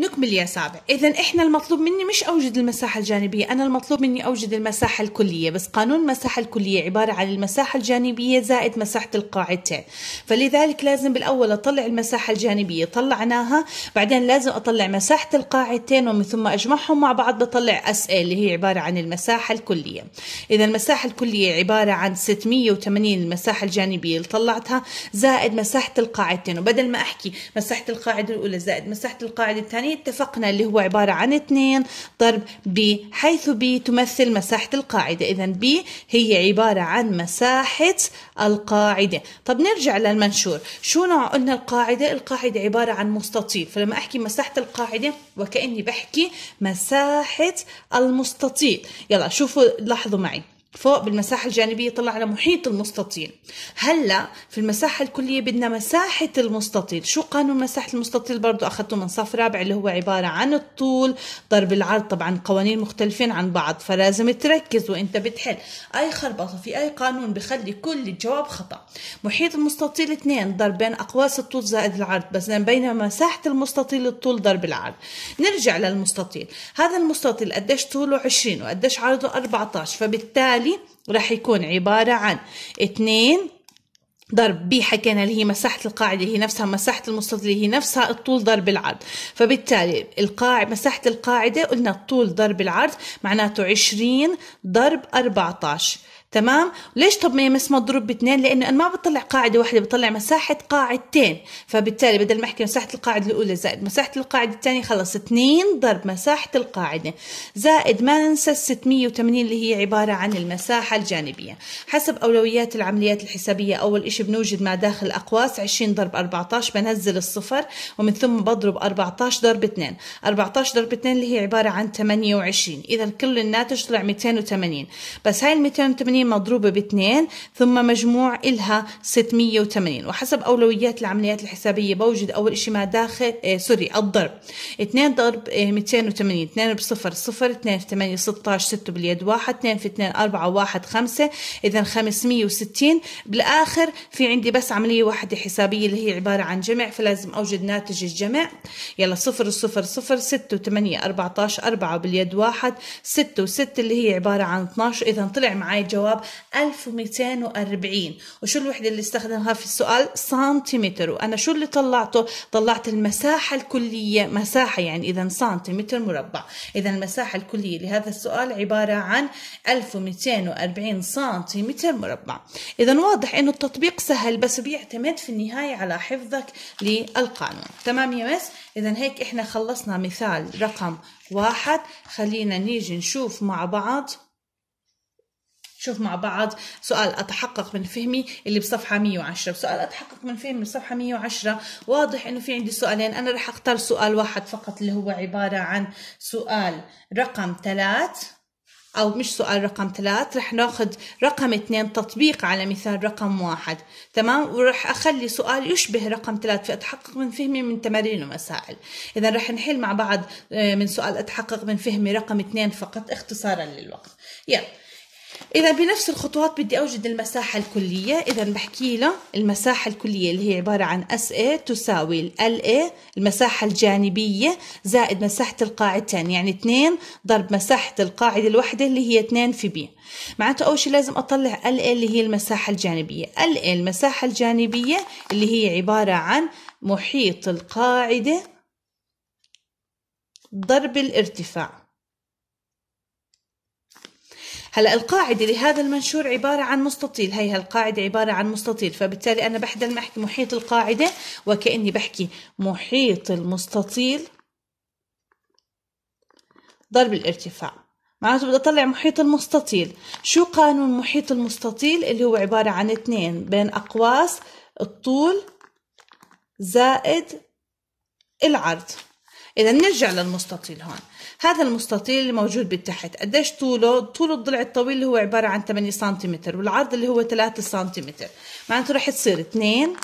نكمل يا سابع اذا احنا المطلوب مني مش اوجد المساحه الجانبيه انا المطلوب مني اوجد المساحه الكليه بس قانون المساحه الكليه عباره عن المساحه الجانبيه زائد مساحه القاعدتين فلذلك لازم بالاول اطلع المساحه الجانبيه طلعناها بعدين لازم اطلع مساحه القاعدتين ومن ثم اجمعهم مع بعض بطلع اس اي اللي هي عباره عن المساحه الكليه اذا المساحه الكليه عباره عن 680 المساحه الجانبيه اللي طلعتها زائد مساحه القاعدتين وبدل ما احكي مساحه القاعده الاولى زائد مساحه القاعده الثانيه يعني اتفقنا اللي هو عبارة عن 2 ضرب ب حيث ب تمثل مساحة القاعدة إذا ب هي عبارة عن مساحة القاعدة طب نرجع للمنشور شو نوع قلنا القاعدة القاعدة عبارة عن مستطيل فلما أحكي مساحة القاعدة وكأني بحكي مساحة المستطيل يلا شوفوا لاحظوا معي فوق بالمساحة الجانبية طلع على محيط المستطيل هلا في المساحة الكلية بدنا مساحة المستطيل شو قانون مساحة المستطيل برضو أخذته من صف رابع اللي هو عبارة عن الطول ضرب العرض طبعا قوانين مختلفين عن بعض فلازم تركز وانت بتحل أي خربطة في أي قانون بخلي كل الجواب خطأ محيط المستطيل 2 ضرب بين أقواس الطول زائد العرض بس بينما مساحة المستطيل الطول ضرب العرض نرجع للمستطيل هذا المستطيل قديش طوله 20 وقديش عرضه 14 فبالتالي التالي راح يكون عبارة عن اتنين ضرب بي حكينا اللي هي مساحة القاعدة هي نفسها مساحة المستطيل هي نفسها الطول ضرب العرض فبالتالي القاعدة مساحة القاعدة قلنا الطول ضرب العرض معناته 20 ضرب 14 تمام ليش طب ما يمس مضروب باثنين لانه انا ما بطلع قاعده واحده بطلع مساحه قاعدتين فبالتالي بدل ما احكي مساحه القاعده الاولى زائد مساحه القاعده الثانيه خلص 2 ضرب مساحه القاعده زائد ما ننسى ال 680 اللي هي عباره عن المساحه الجانبيه حسب اولويات العمليات الحسابيه اول شيء بنوجد ما داخل الاقواس 20 ضرب 14 بنزل الصفر ومن ثم بضرب 14 ضرب 2 14 ضرب 2 اللي هي عباره عن 28 اذا كل الناتج طلع 280 بس هاي ال 280 180 مضروبة باثنين ثم مجموع إلها 680 وحسب أولويات العمليات الحسابية بوجد أول شيء ما داخل إيه سوري الضرب 2 ضرب إيه 280 2 بصفر صفر 2 في 8 16 6 باليد 1 2 في 2 4 1 5 إذا 560 بالآخر في عندي بس عملية واحدة حسابية اللي هي عبارة عن جمع فلازم أوجد ناتج الجمع يلا 0 0 0 6 8 14 4 باليد 6 و 6 اللي هي عبارة عن 12 إذا طلع معي جواب الجواب 1240 وشو الوحدة اللي استخدمها في السؤال سنتيمتر وأنا شو اللي طلعته طلعت المساحة الكلية مساحة يعني إذا سنتيمتر مربع إذا المساحة الكلية لهذا السؤال عبارة عن 1240 سنتيمتر مربع إذا واضح إنه التطبيق سهل بس بيعتمد في النهاية على حفظك للقانون تمام يا مس إذا هيك إحنا خلصنا مثال رقم واحد خلينا نيجي نشوف مع بعض شوف مع بعض سؤال أتحقق من فهمي اللي بصفحة 110 سؤال أتحقق من فهمي بصفحة 110 واضح إنه في عندي سؤالين أنا رح أختار سؤال واحد فقط اللي هو عبارة عن سؤال رقم ثلاث أو مش سؤال رقم ثلاث رح ناخذ رقم اثنين تطبيق على مثال رقم واحد تمام ورح أخلي سؤال يشبه رقم ثلاث فأتحقق من فهمي من تمارين ومسائل إذا رح نحل مع بعض آه، من سؤال أتحقق من فهمي رقم اثنين فقط اختصارا للوقت يلا إذا بنفس الخطوات بدي أوجد المساحة الكلية إذا بحكي له المساحة الكلية اللي هي عبارة عن SA تساوي ال LA المساحة الجانبية زائد مساحة القاعدتين يعني 2 ضرب مساحة القاعدة الواحدة اللي هي 2 في B معناته أول شيء لازم أطلع ال اللي هي المساحة الجانبية ال المساحة الجانبية اللي هي عبارة عن محيط القاعدة ضرب الارتفاع هلا القاعده لهذا المنشور عباره عن مستطيل هي القاعده عباره عن مستطيل فبالتالي انا بحدل احكي محيط القاعده وكاني بحكي محيط المستطيل ضرب الارتفاع معناته بدي اطلع محيط المستطيل شو قانون محيط المستطيل اللي هو عباره عن اثنين بين اقواس الطول زائد العرض إذا نرجع للمستطيل هون هذا المستطيل اللي موجود بالتحت قديش طوله طول الضلع الطويل اللي هو عبارة عن 8 سنتيمتر والعرض اللي هو 3 سنتيمتر معناته رح تصير 2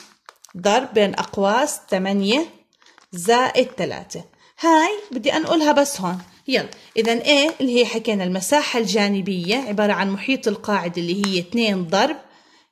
ضرب بين أقواس 8 زائد 3 هاي بدي أنقلها بس هون يلا إذا إيه اللي هي حكينا المساحة الجانبية عبارة عن محيط القاعدة اللي هي 2 ضرب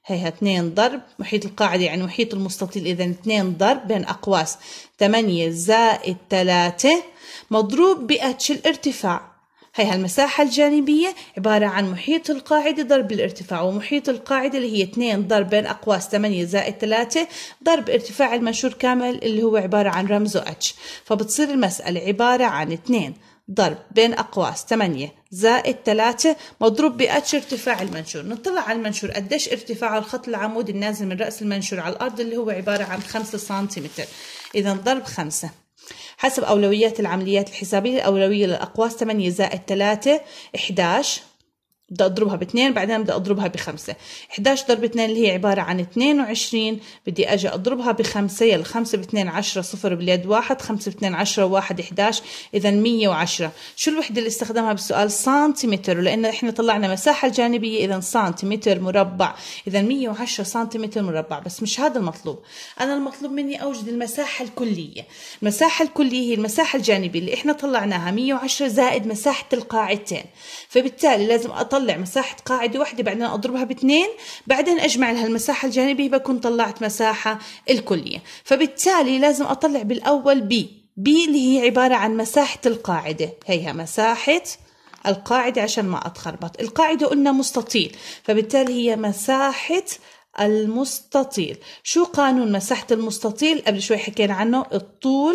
هيها اثنين ضرب محيط القاعدة يعني محيط المستطيل إذا اثنين ضرب بين أقواس ثمانية زائد ثلاثة مضروب بأتش الارتفاع هيها المساحة الجانبية عبارة عن محيط القاعدة ضرب الارتفاع ومحيط القاعدة اللي هي اثنين ضرب بين أقواس ثمانية زائد ثلاثة ضرب ارتفاع المنشور كامل اللي هو عبارة عن رمزه اتش فبتصير المسألة عبارة عن اثنين ضرب بين أقواس 8 زائد 3 مضروب بأتش ارتفاع المنشور نطلع على المنشور قديش ارتفاع الخط العمودي النازل من رأس المنشور على الأرض اللي هو عبارة عن 5 سنتيمتر إذا ضرب 5 حسب أولويات العمليات الحسابية الأولوية للأقواس 8 زائد 3 11 بدي اضربها باثنين بعدين بدي اضربها بخمسة 11 ضرب 2 اللي هي عبارة عن 22 بدي اجي اضربها بخمسة يلا 5 2 10 صفر باليد واحد 5 2 10 واحد 11 اذا 110 شو الوحدة اللي استخدمها بالسؤال سنتيمتر لانه احنا طلعنا مساحة الجانبية اذا سنتيمتر مربع اذا 110 سنتيمتر مربع بس مش هذا المطلوب انا المطلوب مني اوجد المساحة الكلية المساحة الكلية هي المساحة الجانبية اللي احنا طلعناها 110 زائد مساحة القاعدتين فبالتالي لازم أطلع اطلع مساحه قاعده واحده بعدين اضربها باثنين بعدين اجمع لها المساحه الجانبيه بكون طلعت مساحه الكليه فبالتالي لازم اطلع بالاول بي بي اللي هي عباره عن مساحه القاعده هيها مساحه القاعدة عشان ما أتخربط القاعدة قلنا مستطيل فبالتالي هي مساحة المستطيل شو قانون مساحة المستطيل قبل شوي حكينا عنه الطول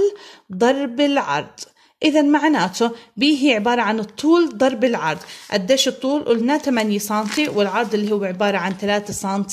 ضرب العرض إذا معناته بي هي عبارة عن الطول ضرب العرض قديش الطول قلنا 8 سم والعرض اللي هو عبارة عن 3 سم،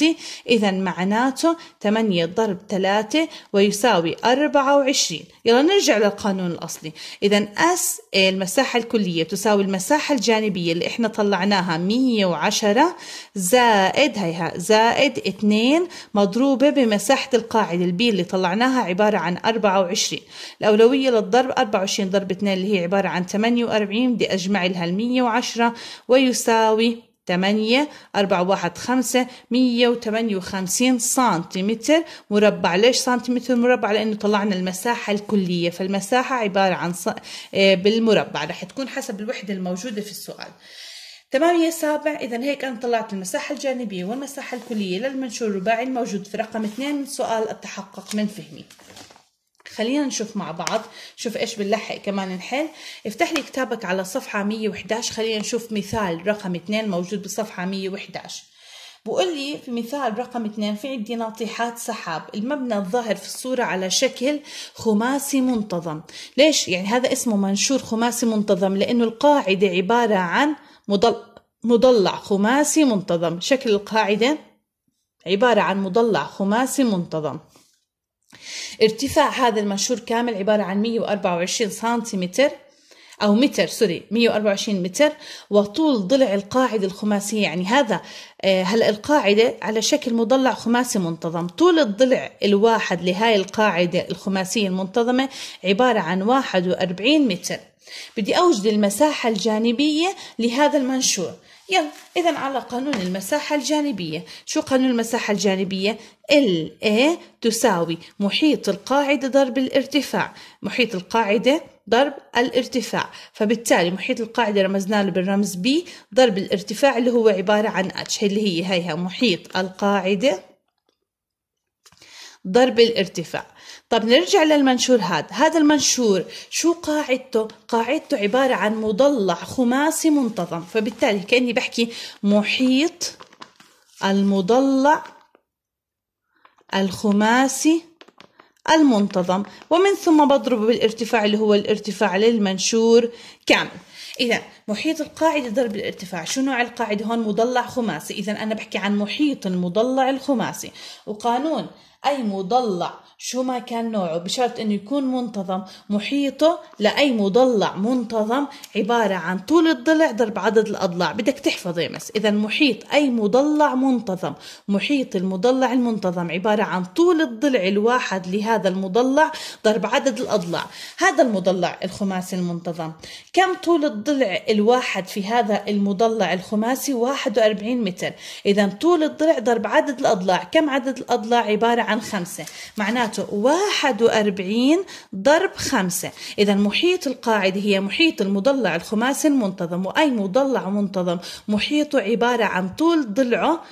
إذا معناته 8 ضرب 3 ويساوي 24 يلا نرجع للقانون الأصلي إذا S المساحة الكلية تساوي المساحة الجانبية اللي إحنا طلعناها 110 زائد هيها زائد 2 مضروبة بمساحة القاعدة البي اللي طلعناها عبارة عن 24 الأولوية للضرب 24 ضرب اثنين اللي هي عبارة عن 48 بدي أجمع لها ال 110 ويساوي 8 4 1 5 158 سنتيمتر مربع ليش سنتيمتر مربع لأنه طلعنا المساحة الكلية فالمساحة عبارة عن ص... آه، بالمربع رح تكون حسب الوحدة الموجودة في السؤال تمام يا سابع إذا هيك أنا طلعت المساحة الجانبية والمساحة الكلية للمنشور الرباعي الموجود في رقم 2 من سؤال التحقق من فهمي خلينا نشوف مع بعض شوف ايش بنلحق كمان نحل افتح لي كتابك على صفحة 111 خلينا نشوف مثال رقم 2 موجود بصفحة 111 بقول لي في مثال رقم 2 في عندي ناطحات سحاب المبنى الظاهر في الصورة على شكل خماسي منتظم ليش يعني هذا اسمه منشور خماسي منتظم لأنه القاعدة عبارة عن مضل... مضلع خماسي منتظم شكل القاعدة عبارة عن مضلع خماسي منتظم ارتفاع هذا المنشور كامل عبارة عن 124 سنتيمتر أو متر سوري 124 متر وطول ضلع القاعدة الخماسية يعني هذا آه، هلا القاعدة على شكل مضلع خماسي منتظم طول الضلع الواحد لهاي القاعدة الخماسية المنتظمة عبارة عن 41 متر بدي أوجد المساحة الجانبية لهذا المنشور يلا إذا على قانون المساحة الجانبية شو قانون المساحة الجانبية؟ ال اي تساوي محيط القاعدة ضرب الارتفاع محيط القاعدة ضرب الارتفاع فبالتالي محيط القاعدة رمزنا له بالرمز B ضرب الارتفاع اللي هو عبارة عن اتش اللي هي هيها محيط القاعدة ضرب الارتفاع طب نرجع للمنشور هذا هذا المنشور شو قاعدته قاعدته عبارة عن مضلع خماسي منتظم فبالتالي كأني بحكي محيط المضلع الخماسي المنتظم ومن ثم بضربه بالارتفاع اللي هو الارتفاع للمنشور كامل إذا محيط القاعدة ضرب الارتفاع شو نوع القاعدة هون مضلع خماسي إذا أنا بحكي عن محيط المضلع الخماسي وقانون أي مضلع شو ما كان نوعه بشرط أنه يكون منتظم محيطه لأي مضلع منتظم عبارة عن طول الضلع ضرب عدد الأضلاع بدك تحفظ يمس إذا محيط أي مضلع منتظم محيط المضلع المنتظم عبارة عن طول الضلع الواحد لهذا المضلع ضرب عدد الأضلاع هذا المضلع الخماسي المنتظم كم طول الضلع الواحد في هذا المضلع الخماسي 41 متر إذا طول الضلع ضرب عدد الأضلاع كم عدد الأضلاع عبارة عن خمسة معناته 41 ضرب خمسة إذا محيط القاعدة هي محيط المضلع الخماسي المنتظم وأي مضلع منتظم محيطه عبارة عن طول ضلعه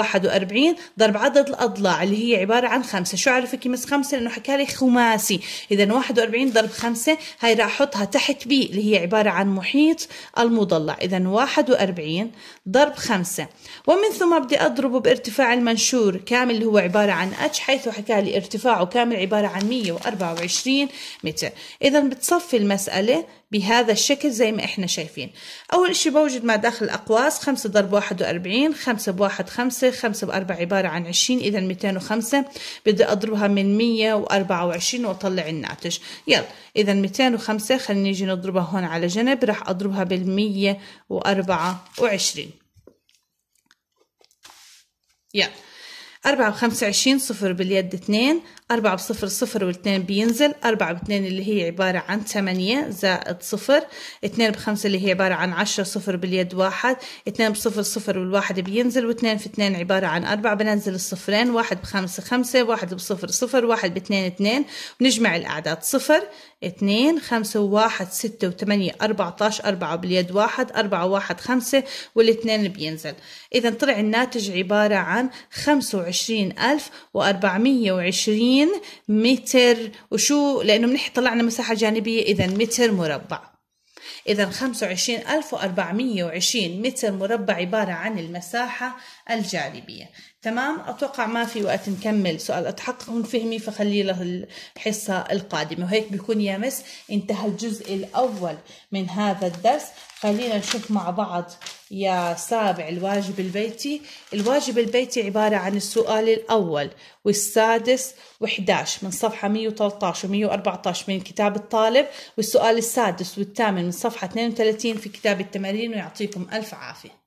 41 ضرب عدد الأضلاع اللي هي عبارة عن خمسة شو عرف يمس خمسة لأنه حكى لي خماسي إذا 41 ضرب خمسة هاي راح أحطها تحت بي اللي هي عبارة عن محيط المضلع إذا 41 ضرب خمسة ومن ثم بدي أضربه بارتفاع المنشور كامل اللي هو عبارة عن اتش حيث حكى لي ارتفاعه كامل عبارة عن 124 متر إذا بتصفي المسألة بهذا الشكل زي ما احنا شايفين اول اشي بوجد ما داخل الاقواس خمسة ضرب واحد واربعين خمسة بواحد خمسة خمسة باربع عبارة عن عشرين اذا ميتين وخمسة بدي اضربها من مية واربعة وعشرين واطلع الناتج يلا اذا ميتين وخمسة خلينا نيجي نضربها هون على جنب راح اضربها بالمية واربعة وعشرين يلا أربعة وخمسة عشرين صفر باليد اثنين أربعة بصفر صفر والاثنين بينزل أربعة باثنين اللي هي عبارة عن ثمانية زائد صفر اثنين بخمسة اللي هي عبارة عن عشرة صفر باليد واحد اثنين بصفر صفر والواحد بينزل واثنين في اثنين عبارة عن أربعة بننزل الصفرين واحد بخمسة خمسة واحد بصفر صفر واحد باثنين اثنين بنجمع الأعداد صفر اثنين خمسة واحد ستة وثمانية أربعة عشر أربعة باليد واحد أربعة واحد خمسة والاثنين بينزل إذا طلع الناتج عبارة عن خمسة وعشرين ألف وأربعمية وعشرين 30 متر وشو لأنه منيح طلعنا مساحة جانبية إذا متر مربع إذا 25420 متر مربع عبارة عن المساحة الجانبية تمام أتوقع ما في وقت نكمل سؤال أتحقق من فهمي فخلي له الحصة القادمة وهيك بيكون يا مس انتهى الجزء الأول من هذا الدرس خلينا نشوف مع بعض يا سابع الواجب البيتي الواجب البيتي عبارة عن السؤال الأول والسادس و11 من صفحة 113 و114 من كتاب الطالب والسؤال السادس والثامن من صفحة 32 في كتاب التمارين ويعطيكم ألف عافية